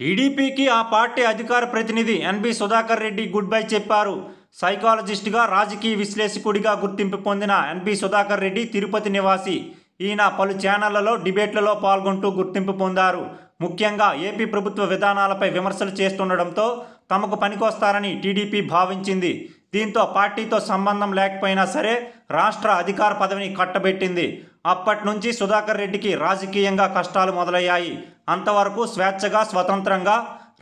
టీడీపీకి ఆ పార్టీ అధికార ప్రతినిధి N B Sudhakar Reddy goodbye చెప్పారు సైకాలజిస్ట్గా రాజకీయ విశ్లేషకుడిగా గుర్తింపు పొందిన ఎన్బి సుధాకర్ రెడ్డి తిరుపతి నివాసి ఈయన పలు ఛానళ్లలో డిబేట్లలో పాల్గొంటూ గుర్తింపు పొందారు ముఖ్యంగా ఏపీ ప్రభుత్వ విధానాలపై విమర్శలు చేస్తుండడంతో తమకు పనికొస్తారని టీడీపీ భావించింది దీంతో పార్టీతో సంబంధం లేకపోయినా సరే రాష్ట్ర అధికార పదవిని కట్టబెట్టింది అప్పటి నుంచి సుధాకర్ రెడ్డికి రాజకీయంగా కష్టాలు మొదలయ్యాయి అంతవరకు స్వేచ్ఛగా స్వతంత్రంగా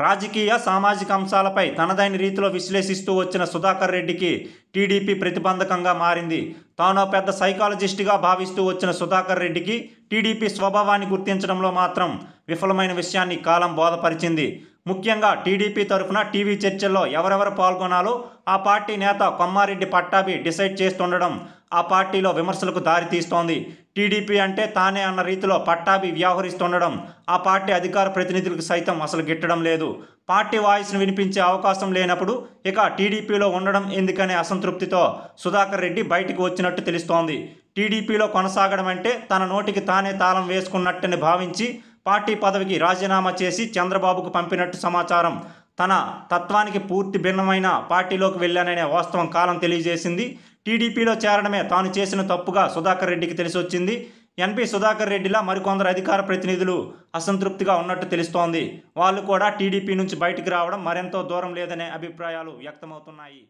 రాజకీయ సామాజిక అంశాలపై తనదైన రీతిలో విశ్లేషిస్తూ వచ్చిన సుధాకర్ రెడ్డికి టీడీపీ ప్రతిబంధకంగా మారింది తాను పెద్ద సైకాలజిస్ట్గా భావిస్తూ వచ్చిన సుధాకర్ రెడ్డికి టీడీపీ స్వభావాన్ని గుర్తించడంలో మాత్రం విఫలమైన విషయాన్ని కాలం బోధపరిచింది ముఖ్యంగా టీడీపీ తరఫున టీవీ చర్చల్లో ఎవరెవరు పాల్గొనాలో ఆ పార్టీ నేత కొమ్మారెడ్డి పట్టాభి డిసైడ్ చేస్తుండడం ఆ పార్టీలో విమర్శలకు దారితీస్తోంది టీడీపీ అంటే తానే అన్న రీతిలో పట్టాభి వ్యవహరిస్తుండడం ఆ పార్టీ అధికార ప్రతినిధులకు సైతం అసలు గిట్టడం లేదు పార్టీ వాయిస్ను వినిపించే అవకాశం లేనప్పుడు ఇక టీడీపీలో ఉండడం ఎందుకనే అసంతృప్తితో సుధాకర్ రెడ్డి బయటికి వచ్చినట్టు తెలుస్తోంది టీడీపీలో కొనసాగడం అంటే తన నోటికి తానే తాళం వేసుకున్నట్టని భావించి పార్టీ పదవికి రాజీనామా చేసి చంద్రబాబుకు పంపినట్టు సమాచారం తన తత్వానికి పూర్తి భిన్నమైన పార్టీలోకి వెళ్ళాననే వాస్తవం కాలం తెలియజేసింది టీడీపీలో చేరడమే తాను చేసిన తప్పుగా సుధాకర్ రెడ్డికి తెలిసొచ్చింది ఎన్పి సుధాకర్ రెడ్డిలా మరికొందరు అధికార ప్రతినిధులు అసంతృప్తిగా ఉన్నట్టు తెలుస్తోంది వాళ్ళు కూడా టీడీపీ నుంచి బయటికి రావడం మరెంతో దూరం లేదనే అభిప్రాయాలు వ్యక్తమవుతున్నాయి